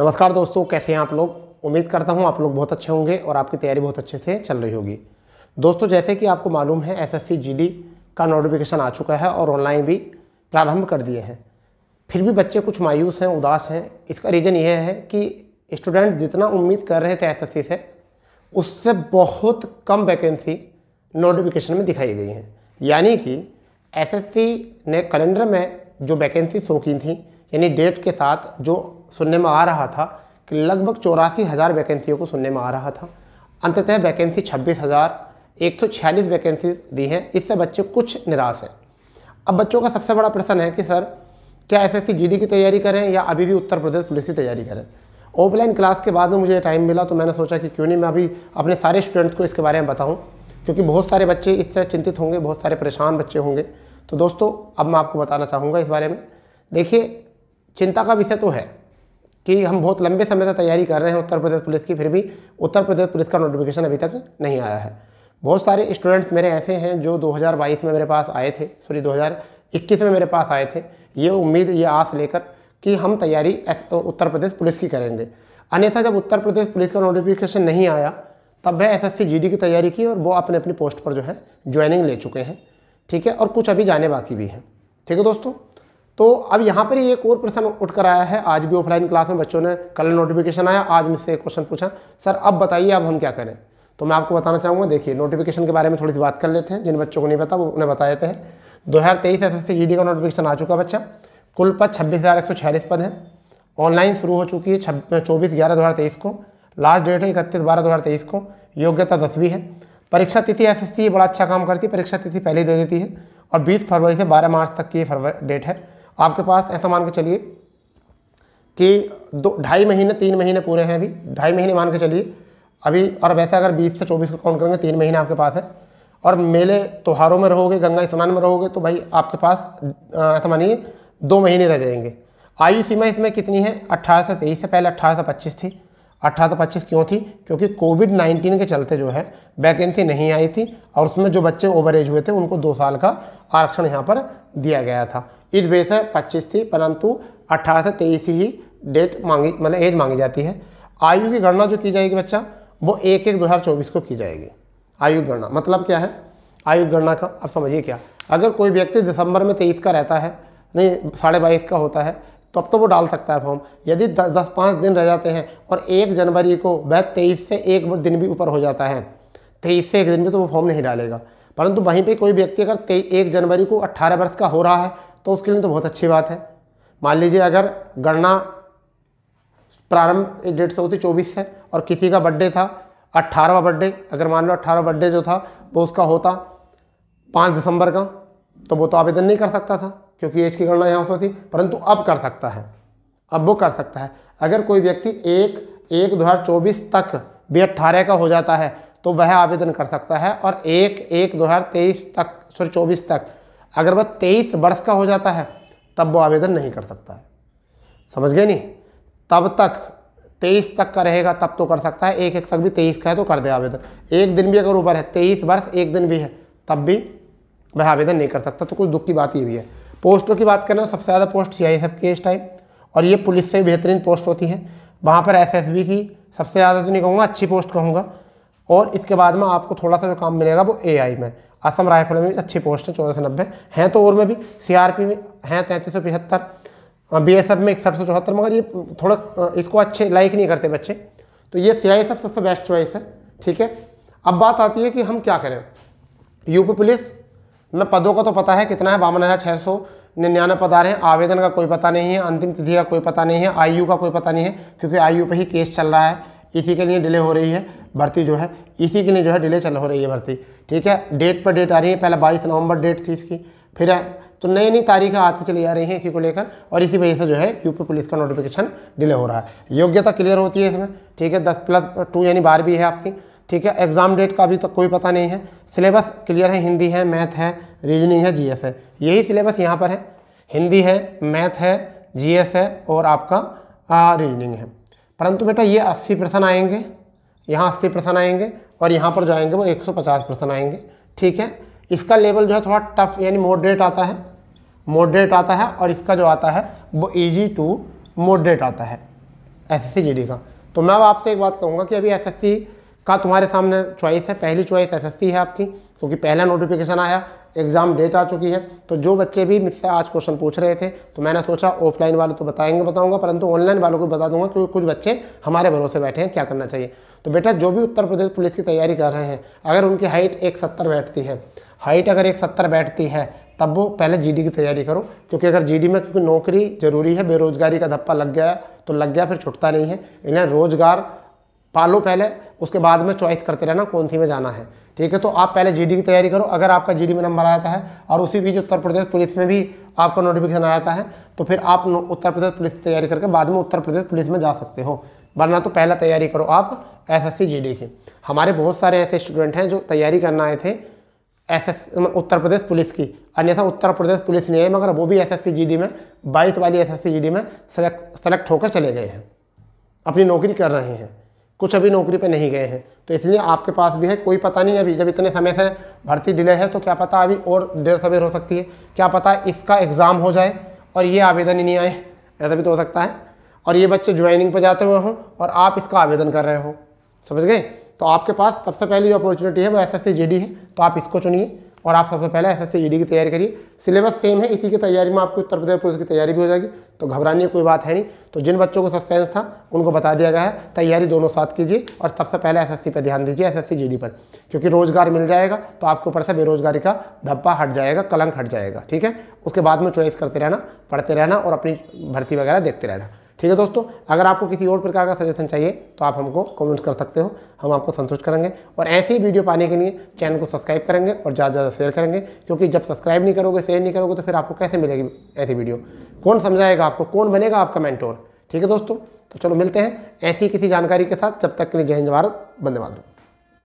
नमस्कार दोस्तों कैसे हैं आप लोग उम्मीद करता हूं आप लोग बहुत अच्छे होंगे और आपकी तैयारी बहुत अच्छे से चल रही होगी दोस्तों जैसे कि आपको मालूम है एसएससी जीडी का नोटिफिकेशन आ चुका है और ऑनलाइन भी प्रारंभ कर दिए हैं फिर भी बच्चे कुछ मायूस हैं उदास हैं इसका रीज़न यह है कि स्टूडेंट जितना उम्मीद कर रहे थे एस से उससे बहुत कम वैकेंसी नोटिफिकेशन में दिखाई गई हैं यानी कि एस ने कैलेंडर में जो वैकेंसी शो की थी यानी डेट के साथ जो सुनने में आ रहा था कि लगभग चौरासी हज़ार वैकेंसियों को सुनने में आ रहा था अंततः वैकेंसी छब्बीस हज़ार एक सौ छियालीस वैकेंसी दी हैं इससे बच्चे कुछ निराश हैं अब बच्चों का सबसे बड़ा प्रश्न है कि सर क्या एस एस की तैयारी करें या अभी भी उत्तर प्रदेश पुलिस की तैयारी करें ऑफलाइन क्लास के बाद में मुझे टाइम मिला तो मैंने सोचा कि क्यों नहीं मैं अभी अपने सारे स्टूडेंट्स को इसके बारे में बताऊं क्योंकि बहुत सारे बच्चे इससे चिंतित होंगे बहुत सारे परेशान बच्चे होंगे तो दोस्तों अब मैं आपको बताना चाहूँगा इस बारे में देखिए चिंता का विषय तो है कि हम बहुत लंबे समय से तैयारी कर रहे हैं उत्तर प्रदेश पुलिस की फिर भी उत्तर प्रदेश पुलिस का नोटिफिकेशन अभी तक नहीं आया है बहुत सारे स्टूडेंट्स मेरे ऐसे हैं जो 2022 में मेरे पास आए थे सॉरी 2021 में मेरे पास आए थे ये उम्मीद ये आस लेकर कि हम तैयारी उत्तर प्रदेश पुलिस की करेंगे अन्यथा जब उत्तर प्रदेश पुलिस का नोटिफिकेशन नहीं आया तब वह एस एस की तैयारी की और वो अपने अपनी पोस्ट पर जो है ज्वाइनिंग ले चुके हैं ठीक है और कुछ अभी जाने बाकी भी हैं ठीक है दोस्तों तो अब यहाँ पर ही एक और प्रश्न उठ कर आया है आज भी ऑफलाइन क्लास में बच्चों ने कल नोटिफिकेशन आया आज मुझसे एक क्वेश्चन पूछा सर अब बताइए अब हम क्या करें तो मैं आपको बताना चाहूँगा देखिए नोटिफिकेशन के बारे में थोड़ी सी बात कर लेते हैं जिन बच्चों को नहीं पता वो उन्हें बता देते हैं दो हज़ार तेईस एस एस का नोटिफिकेशन आ चुका बच्चा कुल पद छब्बीस हज़ार एक सौ छियालीस पद हैं ऑनलाइन शुरू हो चुकी है छब चौबीस ग्यारह दो हज़ार तेईस को लास्ट डेट है इकतीस बारह दो हज़ार तेईस को योग्यता दसवीं है परीक्षा तिथि एस एस बड़ा अच्छा काम करती है परीक्षा तिथि पहले दे देती है और बीस फरवरी से बारह मार्च तक की फरवरी डेट है आपके पास ऐसा मान के चलिए कि दो ढाई महीने तीन महीने पूरे हैं अभी ढाई महीने मान के चलिए अभी और वैसे अगर बीस से चौबीस का काउंट करेंगे तीन महीने आपके पास है और मेले त्योहारों में रहोगे गंगा स्नान में रहोगे तो भाई आपके पास ऐसा मानिए दो महीने रह जाएंगे आयु सीमा इसमें कितनी है अट्ठारह से तेईस से पहले अट्ठारह से पच्चीस थी अट्ठारह तो पच्चीस क्यों थी क्योंकि कोविड नाइन्टीन के चलते जो है वैकेंसी नहीं आई थी और उसमें जो बच्चे ओवर एज हुए थे उनको दो साल का आरक्षण यहाँ पर दिया गया था इस वजह से पच्चीस थी परंतु अट्ठारह से तेईस ही डेट मांगी मतलब एज मांगी जाती है आयु की गणना जो की जाएगी बच्चा वो एक एक दो हज़ार चौबीस को की जाएगी आयु गणना मतलब क्या है आयु गणना का अब समझिए क्या अगर कोई व्यक्ति दिसंबर में तेईस का रहता है नहीं साढ़े बाईस का होता है तो अब तो वो डाल सकता है फॉर्म यदि दस, दस पाँच दिन रह जाते हैं और एक जनवरी को वह तेईस से एक दिन भी ऊपर हो जाता है तेईस से एक दिन भी तो वो फॉर्म नहीं डालेगा परंतु वहीं पे कोई व्यक्ति अगर एक जनवरी को अट्ठारह वर्ष का हो रहा है तो उसके लिए तो बहुत अच्छी बात है मान लीजिए अगर गणना प्रारंभ डेट से होती चौबीस से और किसी का बर्थडे था अट्ठारहवा बर्थडे अगर मान लो अट्ठारह बर्थडे जो था वो उसका होता पाँच दिसंबर का तो वो तो आवेदन नहीं कर सकता था क्योंकि एज की गणना यहाँ से थी परंतु अब कर सकता है अब वो कर सकता है अगर कोई व्यक्ति एक एक दो हज़ार चौबीस तक बी अट्ठारह का हो जाता है तो वह आवेदन कर सकता है और एक एक दो हज़ार तेईस तक सॉरी चौबीस तक अगर वह तेईस वर्ष का हो जाता है तब वो आवेदन नहीं कर सकता है समझ गए नहीं तब तक तेईस तक का रहेगा तब तो कर सकता है एक एक तक भी तेईस का है तो कर दे आवेदन एक दिन भी अगर ऊपर है तेईस वर्ष एक दिन भी है तब भी वह आवेदन नहीं कर सकता तो कुछ दुख की बात ये भी है पोस्टों की बात करें तो सबसे ज़्यादा पोस्ट सी आई की इस टाइम और ये पुलिस से बेहतरीन पोस्ट होती है वहाँ पर एस की सबसे ज़्यादा तो नहीं कहूँगा अच्छी पोस्ट कहूँगा और इसके बाद में आपको थोड़ा सा जो काम मिलेगा वो ए में असम राइफल में अच्छी पोस्ट है चौदह सौ नब्बे हैं तो और में भी सी में हैं तैंतीस सौ पिछहत्तर बी में इकसठ सौ चौहत्तर मगर ये थोड़ा इसको अच्छे लाइक नहीं करते बच्चे तो ये सी आई सबसे बेस्ट चॉइस है ठीक है अब बात आती है कि हम क्या करें यूपी पुलिस मतलब पदों का तो पता है कितना है बावन हज़ार छः सौ निन्यानवे पद आ रहे हैं आवेदन का कोई पता नहीं है अंतिम तिथि का कोई पता नहीं है आयु का कोई पता नहीं है क्योंकि आयु पर ही केस चल रहा है इसी के लिए डिले हो रही है भर्ती जो है इसी के लिए जो है डिले चल हो रही है भर्ती ठीक है डेट पर डेट आ रही है पहले बाईस नवंबर डेट थी इसकी फिर तो नई नई तारीखें आती चली जा रही हैं इसी को लेकर और इसी वजह से जो है यूपी पुलिस का नोटिफिकेशन डिले हो रहा है योग्यता क्लियर होती है इसमें ठीक है दस प्लस टू यानी बारहवीं है आपकी ठीक है एग्ज़ाम डेट का अभी तक तो कोई पता नहीं है सिलेबस क्लियर है हिंदी है मैथ है रीजनिंग है जीएस है यही सिलेबस यहाँ पर है हिंदी है मैथ है जीएस है और आपका रीजनिंग है परंतु बेटा ये 80 प्रश्न आएंगे यहाँ 80 प्रश्न आएंगे और यहाँ पर जो आएंगे वो 150 प्रश्न आएंगे ठीक है इसका लेवल जो है थोड़ा टफ यानी मोडरेट आता है मोडरेट आता है और इसका जो आता है वो ईजी टू मोडरेट आता है एस एस का तो मैं अब आपसे एक बात कहूँगा कि अभी एस का तुम्हारे सामने चॉइस है पहली चॉइस एसएससी है आपकी क्योंकि पहला नोटिफिकेशन आया एग्ज़ाम डेट आ चुकी है तो जो बच्चे भी मुझसे आज क्वेश्चन पूछ रहे थे तो मैंने सोचा ऑफलाइन वाले तो बताएंगे बताऊंगा परंतु ऑनलाइन वालों को बता दूंगा क्योंकि कुछ बच्चे हमारे भरोसे बैठे हैं क्या करना चाहिए तो बेटा जो भी उत्तर प्रदेश पुलिस की तैयारी कर रहे हैं अगर उनकी हाइट एक सत्तर बैठती है हाइट अगर एक सत्तर बैठती है तब वो पहले जी की तैयारी करो क्योंकि अगर जी में क्योंकि नौकरी जरूरी है बेरोजगारी का धप्पा लग गया तो लग गया फिर छुटता नहीं है इन्हें रोजगार पालो पहले उसके बाद में चॉइस करते रहना कौन सी में जाना है ठीक है तो आप पहले जीडी की तैयारी करो अगर आपका जीडी में नंबर आया है और उसी बीच उत्तर प्रदेश पुलिस में भी आपका नोटिफिकेशन आया है तो फिर आप उत्तर प्रदेश पुलिस की तैयारी करके बाद में उत्तर प्रदेश पुलिस में जा सकते हो वरना तो पहला तैयारी करो आप एस एस की हमारे बहुत सारे ऐसे स्टूडेंट हैं जो तैयारी करना आए थे एस एस मतलब उत्तर प्रदेश पुलिस की अन्यथा उत्तर प्रदेश पुलिस नहीं आई मगर वो भी एस एस में बाईस वाली एस एस में सेलेक्ट सेलेक्ट होकर चले गए हैं अपनी नौकरी कर रहे हैं कुछ अभी नौकरी पे नहीं गए हैं तो इसलिए आपके पास भी है कोई पता नहीं अभी जब इतने समय से भर्ती डिले है तो क्या पता अभी और देर सवेर हो सकती है क्या पता इसका एग्ज़ाम हो जाए और ये आवेदन ही नहीं आए ऐसा भी तो हो सकता है और ये बच्चे ज्वाइनिंग पर जाते हुए हों और आप इसका आवेदन कर रहे हो समझ गए तो आपके पास सबसे पहली जो अपॉर्चुनिटी है वो एस एस है तो आप इसको चुनिए और आप सबसे पहले एस एस e की तैयारी करिए सिलेबस सेम है इसी की तैयारी में आपको उत्तर प्रदेश पुलिस की तैयारी भी हो जाएगी तो घबराने की कोई बात है नहीं तो जिन बच्चों को सस्पेंस था उनको बता दिया गया है तैयारी दोनों साथ कीजिए और सबसे पहले एसएससी पर ध्यान दीजिए एसएससी एस e पर क्योंकि रोज़गार मिल जाएगा तो आपके ऊपर से बेरोजगारी का धब्बा हट जाएगा कलंक हट जाएगा ठीक है उसके बाद में चॉइस करते रहना पढ़ते रहना और अपनी भर्ती वगैरह देखते रहना ठीक है दोस्तों अगर आपको किसी और प्रकार का सजेशन चाहिए तो आप हमको कमेंट कर सकते हो हम आपको संतुष्ट करेंगे और ऐसे ही वीडियो पाने के लिए चैनल को सब्सक्राइब करेंगे और ज़्यादा ज़्यादा शेयर करेंगे क्योंकि जब सब्सक्राइब नहीं करोगे शेयर नहीं करोगे तो फिर आपको कैसे मिलेगी ऐसी वीडियो कौन समझाएगा आपको कौन बनेगा आपका मैंटोर ठीक है दोस्तों तो चलो मिलते हैं ऐसी किसी जानकारी के साथ जब तक के लिए जय हिंद भारत बंदे